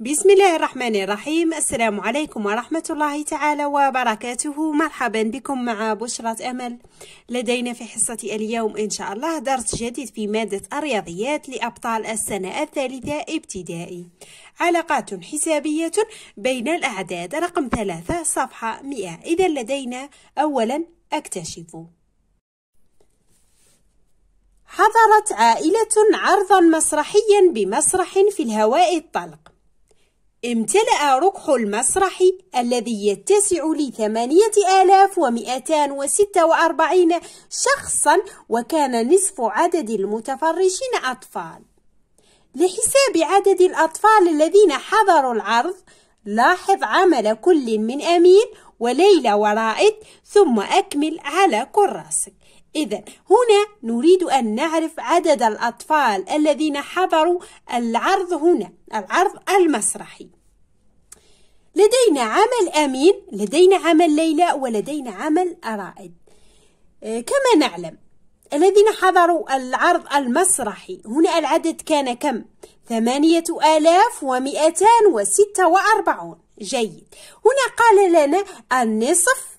بسم الله الرحمن الرحيم السلام عليكم ورحمة الله تعالى وبركاته مرحبا بكم مع بشرة أمل لدينا في حصة اليوم إن شاء الله درس جديد في مادة الرياضيات لأبطال السنة الثالثة ابتدائي علاقات حسابية بين الأعداد رقم ثلاثة صفحة مئة إذا لدينا أولا اكتشفوا حضرت عائلة عرضا مسرحيا بمسرح في الهواء الطلق امتلأ ركح المسرح الذي يتسع لثمانية آلاف ومئتان وستة وأربعين شخصا وكان نصف عدد المتفرجين أطفال لحساب عدد الأطفال الذين حضروا العرض لاحظ عمل كل من أمين وليلى ورائد ثم أكمل على كراسك إذا هنا نريد أن نعرف عدد الأطفال الذين حضروا العرض هنا العرض المسرحي لدينا عمل أمين لدينا عمل ليلى ولدينا عمل أرائد آه، كما نعلم الذين حضروا العرض المسرحي هنا العدد كان كم؟ ثمانية آلاف ومئتان وستة وأربعون جيد هنا قال لنا النصف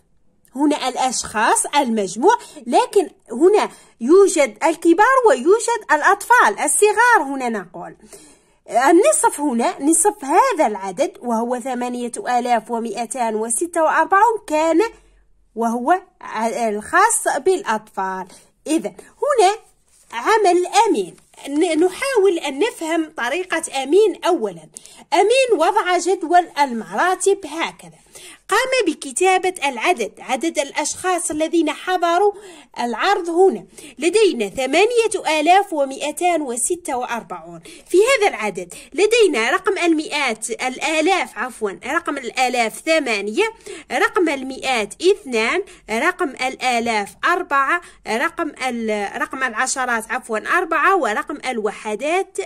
هنا الأشخاص المجموع لكن هنا يوجد الكبار ويوجد الأطفال الصغار هنا نقول النصف هنا نصف هذا العدد وهو ثمانية آلاف ومئتان وستة وأربعون كان وهو الخاص بالأطفال إذا هنا عمل أمين نحاول أن نفهم طريقة أمين أولا أمين وضع جدول المراتب هكذا قام بكتابة العدد عدد الأشخاص الذين حضروا العرض هنا لدينا 8246 في هذا العدد لدينا رقم المئات الآلاف عفوا رقم الآلاف ثمانية رقم المئات اثنان رقم الآلاف أربعة رقم رقم العشرات عفوا أربعة ورقم الوحدات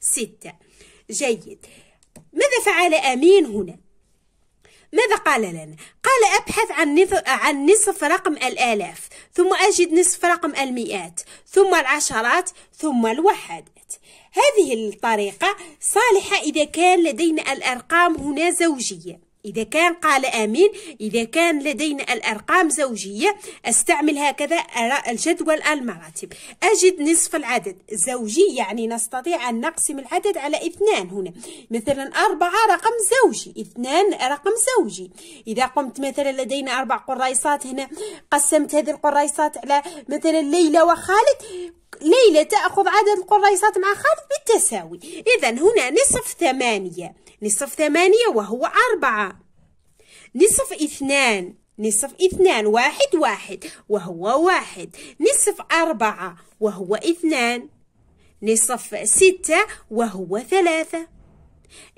ستة جيد ماذا فعل أمين هنا؟ ماذا قال لنا؟ قال أبحث عن نصف, عن نصف رقم الآلاف ثم أجد نصف رقم المئات ثم العشرات ثم الوحدات هذه الطريقة صالحة إذا كان لدينا الأرقام هنا زوجية إذا كان قال آمين إذا كان لدينا الأرقام زوجية أستعمل هكذا الجدول المراتب أجد نصف العدد زوجي يعني نستطيع أن نقسم العدد على اثنان هنا مثلا أربعة رقم زوجي اثنان رقم زوجي إذا قمت مثلا لدينا أربع قرايصات هنا قسمت هذه القرايصات على مثلا ليلى وخالد ليلى تأخذ عدد القريصات مع خالد بالتساوي إذا هنا نصف ثمانية نصف ثمانية وهو أربعة نصف اثنان نصف اثنان واحد واحد وهو واحد نصف أربعة وهو اثنان نصف ستة وهو ثلاثة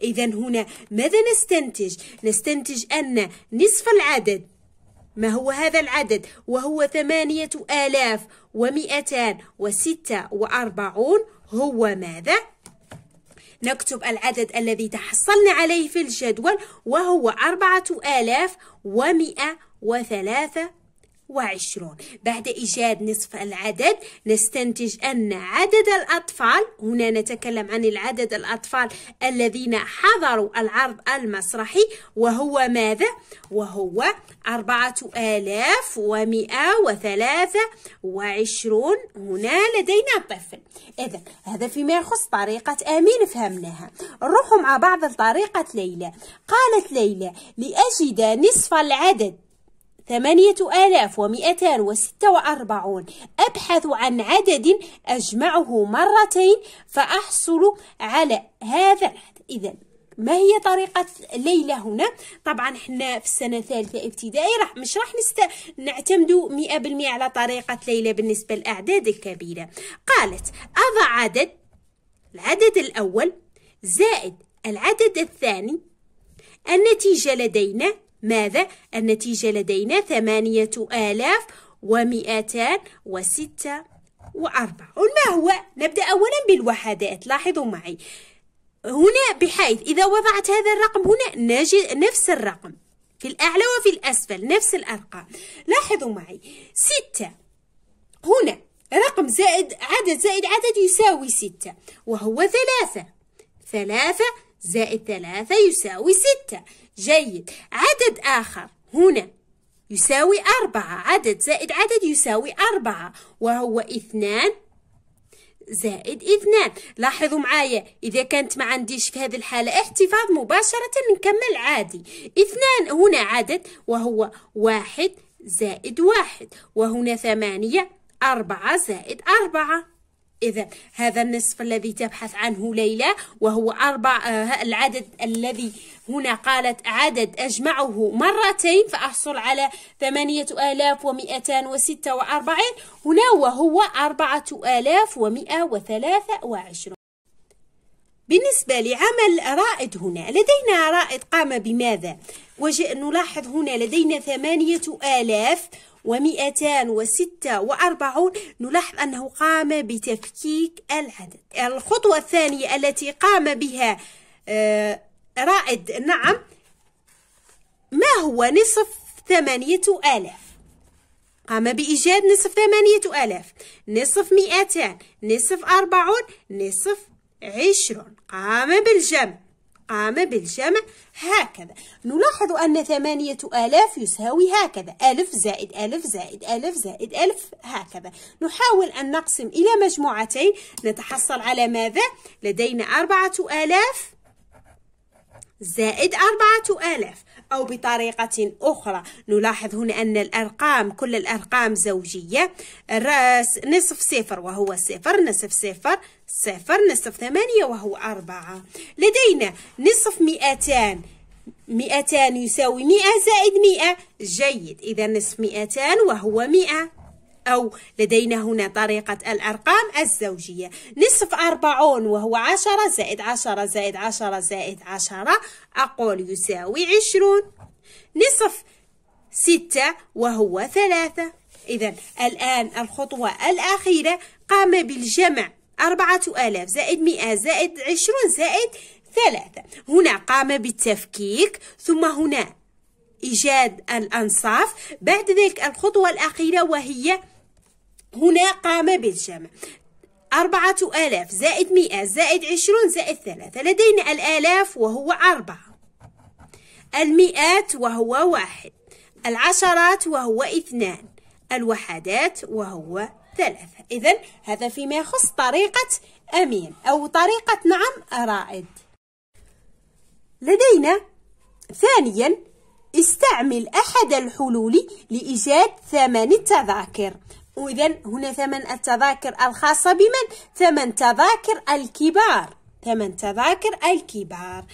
إذا هنا ماذا نستنتج؟ نستنتج أن نصف العدد ما هو هذا العدد وهو ثمانية آلاف ومئتان وستة وأربعون هو ماذا؟ نكتب العدد الذي تحصلنا عليه في الجدول وهو أربعة آلاف ومئة وثلاثة وعشرون بعد إيجاد نصف العدد نستنتج أن عدد الأطفال هنا نتكلم عن العدد الأطفال الذين حضروا العرض المسرحي وهو ماذا؟ وهو أربعة آلاف ومئة وثلاثة وعشرون هنا لدينا طفل إذا هذا فيما يخص طريقة آمين فهمناها نروح مع بعض لطريقة ليلى قالت ليلى لأجد نصف العدد ثمانية آلاف ومئتان وستة وأربعون أبحث عن عدد أجمعه مرتين فأحصل على هذا العدد إذا ما هي طريقة ليلى هنا طبعا حنا في السنة الثالثة ابتدائي راح مش راح نست... نعتمدوا مئة بالمئة على طريقة ليلى بالنسبة للأعداد الكبيرة قالت أضع عدد العدد الأول زائد العدد الثاني النتيجة لدينا ماذا؟ النتيجة لدينا ثمانية آلاف ومئتان وستة وأربعة ما هو؟ نبدأ أولا بالوحدات لاحظوا معي هنا بحيث إذا وضعت هذا الرقم هنا نجد نفس الرقم في الأعلى وفي الأسفل نفس الأرقام لاحظوا معي ستة هنا رقم زائد عدد زائد عدد يساوي ستة وهو ثلاثة ثلاثة زائد ثلاثة يساوي ستة جيد عدد آخر هنا يساوي أربعة عدد زائد عدد يساوي أربعة وهو اثنان زائد اثنان لاحظوا معايا إذا كانت ما عنديش في هذه الحالة احتفاظ مباشرة نكمل عادي اثنان هنا عدد وهو واحد زائد واحد وهنا ثمانية أربعة زائد أربعة إذا هذا النصف الذي تبحث عنه ليلى وهو أربع آه، العدد الذي هنا قالت عدد أجمعه مرتين فأحصل على ثمانية آلاف ومئتان وستة وأربعين هنا وهو أربعة آلاف ومئة وثلاثة وعشرون بالنسبة لعمل رائد هنا لدينا رائد قام بماذا؟ وجاء نلاحظ هنا لدينا ثمانية آلاف ومئتان وستة وأربعون نلاحظ أنه قام بتفكيك العدد الخطوة الثانية التي قام بها آه، رائد نعم ما هو نصف ثمانية آلاف قام بإيجاد نصف ثمانية آلاف نصف مئتان نصف أربعون نصف عشرون قام بالجمع قام بالجمع هكذا نلاحظ أن ثمانية آلاف يساوي هكذا ألف زائد ألف زائد ألف زائد ألف هكذا نحاول أن نقسم إلى مجموعتين نتحصل على ماذا؟ لدينا أربعة آلاف زائد أربعة آلاف أو بطريقة أخرى نلاحظ هنا أن الأرقام كل الأرقام زوجية الرأس نصف صفر وهو صفر نصف صفر صفر نصف ثمانية وهو أربعة لدينا نصف مئتان مئتان يساوي مئة زائد مئة جيد إذا نصف مئتان وهو مئة أو لدينا هنا طريقة الأرقام الزوجية نصف أربعون وهو عشرة زائد عشرة زائد عشرة زائد عشرة أقول يساوي عشرون نصف ستة وهو ثلاثة إذا الآن الخطوة الأخيرة قام بالجمع أربعة آلاف زائد مئة زائد عشرون زائد ثلاثة هنا قام بالتفكيك ثم هنا إيجاد الأنصاف بعد ذلك الخطوة الأخيرة وهي هنا قام بالجمع أربعة آلاف زائد مئة زائد عشرون زائد ثلاثة لدينا الآلاف وهو أربعة المئات وهو واحد العشرات وهو اثنان الوحدات وهو ثلاثة إذا هذا فيما يخص طريقة أمين أو طريقة نعم رائد لدينا ثانيا استعمل أحد الحلول لإيجاد ثمن التذاكر وإذا هنا ثمن التذاكر الخاصة بمن؟ ثمن تذاكر الكبار ثمن تذاكر الكبار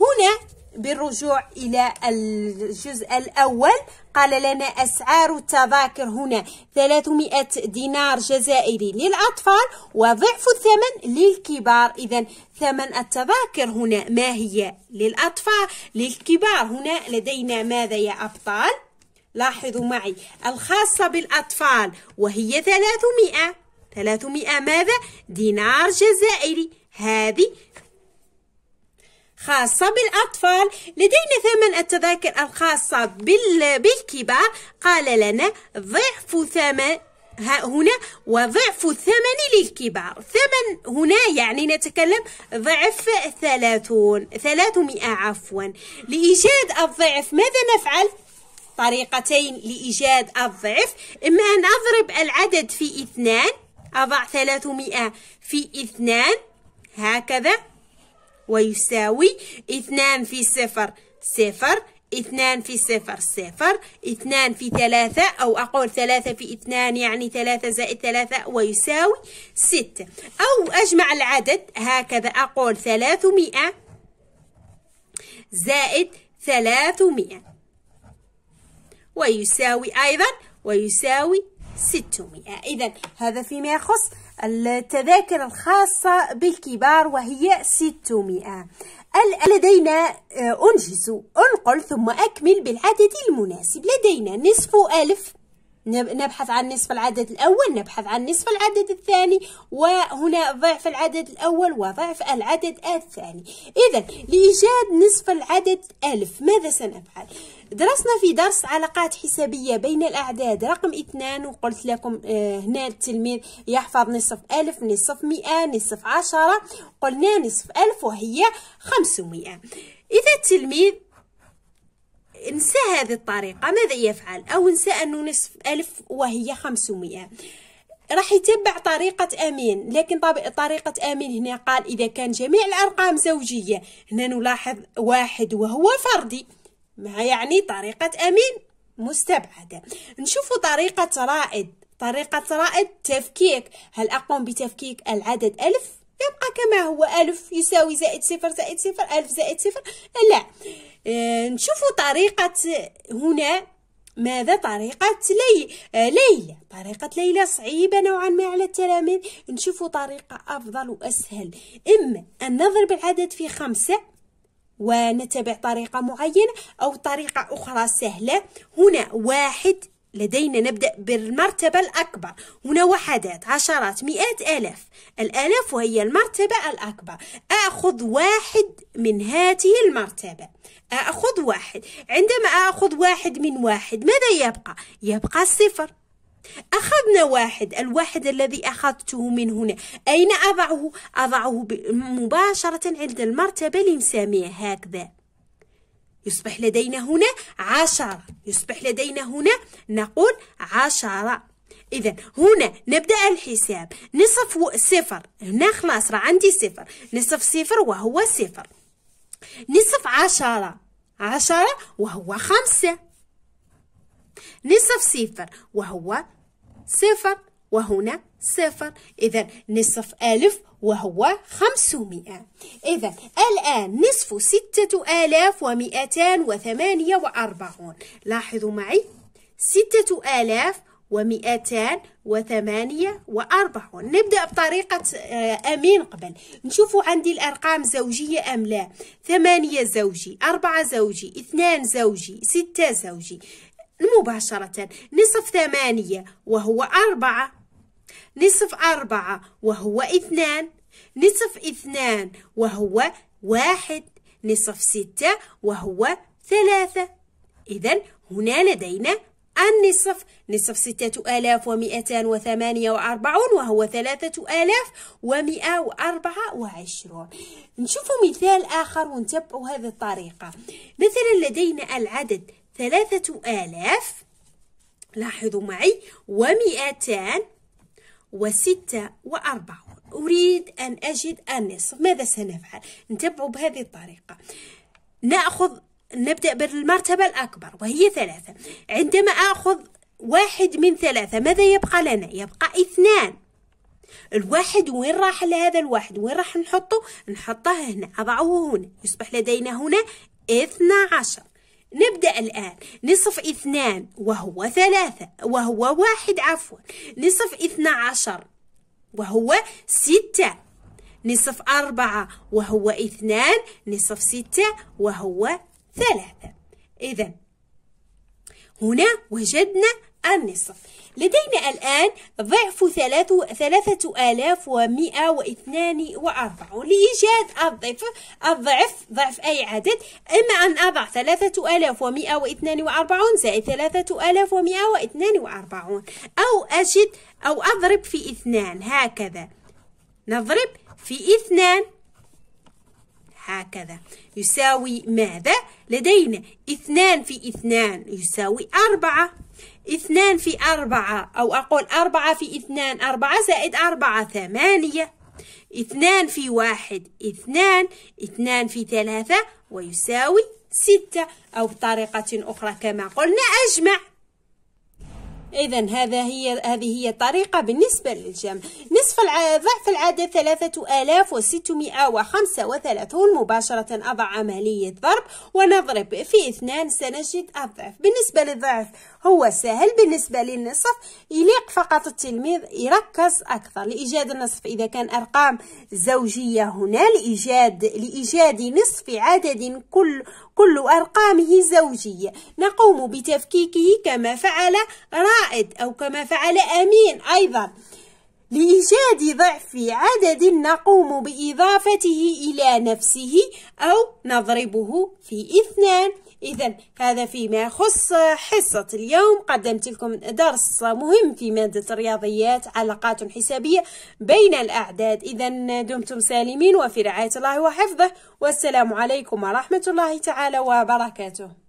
هنا بالرجوع إلى الجزء الأول قال لنا أسعار التذاكر هنا 300 دينار جزائري للأطفال وضعف الثمن للكبار إذا ثمن التذاكر هنا ما هي للأطفال للكبار هنا لدينا ماذا يا أبطال لاحظوا معي الخاصة بالأطفال وهي 300 300 ماذا دينار جزائري هذه خاصة بالأطفال لدينا ثمن التذاكر الخاصة بالكبار قال لنا ضعف ثمن ها هنا وضعف الثمن للكبار ثمن هنا يعني نتكلم ضعف ثلاثون ثلاثمائة عفوا لإيجاد الضعف ماذا نفعل؟ طريقتين لإيجاد الضعف إما أن أضرب العدد في اثنان أضع ثلاثمائة في اثنان هكذا ويساوي اثنان في صفر صفر اثنان في صفر صفر اثنان في ثلاثة أو أقول ثلاثة في اثنان يعني ثلاثة زائد ثلاثة ويساوي ستة أو أجمع العدد هكذا أقول ثلاثمائة زائد ثلاثمائة ويساوي أيضا ويساوي ستمائة إذا هذا فيما يخص التذاكر الخاصة بالكبار وهي 600 لدينا آه، أنجز أنقل ثم أكمل بالعدد المناسب لدينا نصف ألف نبحث عن نصف العدد الأول نبحث عن نصف العدد الثاني وهنا ضعف العدد الأول وضعف العدد الثاني إذا لإيجاد نصف العدد ألف ماذا سنفعل؟ درسنا في درس علاقات حسابية بين الأعداد رقم اثنان وقلت لكم آه، هنا التلميذ يحفظ نصف ألف نصف مئة نصف عشرة قلنا نصف ألف وهي خمسمائة إذا التلميذ نسى هذه الطريقة ماذا يفعل أو نسى أنه نصف ألف وهي خمسمائة راح يتبع طريقة أمين لكن طريقة أمين هنا قال إذا كان جميع الأرقام زوجية هنا نلاحظ واحد وهو فردي ما يعني طريقة أمين مستبعدة نشوف طريقة رائد طريقة رائد تفكيك هل أقوم بتفكيك العدد ألف يبقى كما هو ألف يساوي زائد صفر زائد صفر ألف زائد صفر لا آه، نشوفوا طريقة هنا ماذا طريقة لي آه، ليلى طريقة ليلى صعيبة نوعا ما على التلاميذ نشوفوا طريقة أفضل وأسهل إما أن نضرب العدد في خمسة ونتبع طريقة معينة أو طريقة أخرى سهلة هنا واحد لدينا نبدأ بالمرتبة الأكبر هنا وحدات عشرات مئات آلاف الآلاف وهي المرتبة الأكبر أخذ واحد من هذه المرتبة أخذ واحد عندما أخذ واحد من واحد ماذا يبقى؟ يبقى الصفر أخذنا واحد الواحد الذي أخذته من هنا أين أضعه؟ أضعه مباشرة عند المرتبة الإنسانية هكذا يصبح لدينا هنا عشرة يصبح لدينا هنا نقول عشرة إذا هنا نبدأ الحساب نصف صفر هنا خلاص راه عندي صفر نصف صفر وهو صفر نصف عشرة عشرة وهو خمسة نصف صفر وهو صفر وهنا صفر إذا نصف ألف وهو خمسمائة إذا الآن نصف ستة آلاف ومئتان وثمانية وأربعون لاحظوا معي ستة آلاف ومئتان وثمانية وأربعون نبدأ بطريقة آه، أمين قبل نشوفوا عندي الأرقام زوجية أم لا ثمانية زوجي أربعة زوجي اثنان زوجي ستة زوجي مباشرة نصف ثمانية وهو أربعة نصف أربعة وهو اثنان نصف اثنان وهو واحد نصف ستة وهو ثلاثة إذا هنا لدينا النصف نصف ستة آلاف ومئتان وثمانية وأربعون وهو ثلاثة آلاف ومئة وأربعة وعشرون نشوف مثال آخر ونتبعوا هذه الطريقة مثلا لدينا العدد ثلاثة آلاف لاحظوا معي ومئتان وستة وأربعة أريد أن أجد النصف ماذا سنفعل؟ نتبع بهذه الطريقة نأخذ نبدأ بالمرتبة الأكبر وهي ثلاثة عندما أخذ واحد من ثلاثة ماذا يبقى لنا؟ يبقى اثنان الواحد وين راح لهذا الواحد وين راح نحطه نحطه هنا أضعه هنا يصبح لدينا هنا اثنا عشر نبدأ الآن نصف اثنان وهو ثلاثة وهو واحد عفوا نصف اثنى عشر وهو ستة نصف أربعة وهو اثنان نصف ستة وهو ثلاثة إذا هنا وجدنا النصف لدينا الآن ضعف ثلاثة آلاف ومئة واثنان وأربعة لإيجاد الضعف الضعف ضعف أي عدد إما أن أضع ثلاثة آلاف ومئة واثنان وأربعون زائد ثلاثة آلاف ومئة واثنان وأربعون أو أجد أو أضرب في اثنان هكذا نضرب في اثنان هكذا يساوي ماذا؟ لدينا اثنان في اثنان يساوي أربعة اثنان في أربعة أو أقول أربعة في اثنان أربعة زائد أربعة ثمانية اثنان في واحد اثنان اثنان في ثلاثة ويساوي ستة أو بطريقة أخرى كما قلنا أجمع اذا هذا هي هذه هي الطريقه بالنسبه للجمع نصف ضعف العدد 3635 مباشره اضع عمليه ضرب ونضرب في اثنان سنجد الضعف بالنسبه للضعف هو سهل بالنسبه للنصف يليق فقط التلميذ يركز اكثر لايجاد النصف اذا كان ارقام زوجيه هنا لايجاد لايجاد نصف عدد كل كل أرقامه الزوجية نقوم بتفكيكه كما فعل رائد أو كما فعل أمين أيضا لإيجاد ضعف عدد نقوم بإضافته إلى نفسه أو نضربه في اثنان إذا هذا فيما يخص حصة اليوم قدمت لكم درس مهم في مادة الرياضيات علاقات حسابية بين الأعداد إذا دمتم سالمين وفي رعاية الله وحفظه والسلام عليكم ورحمة الله تعالى وبركاته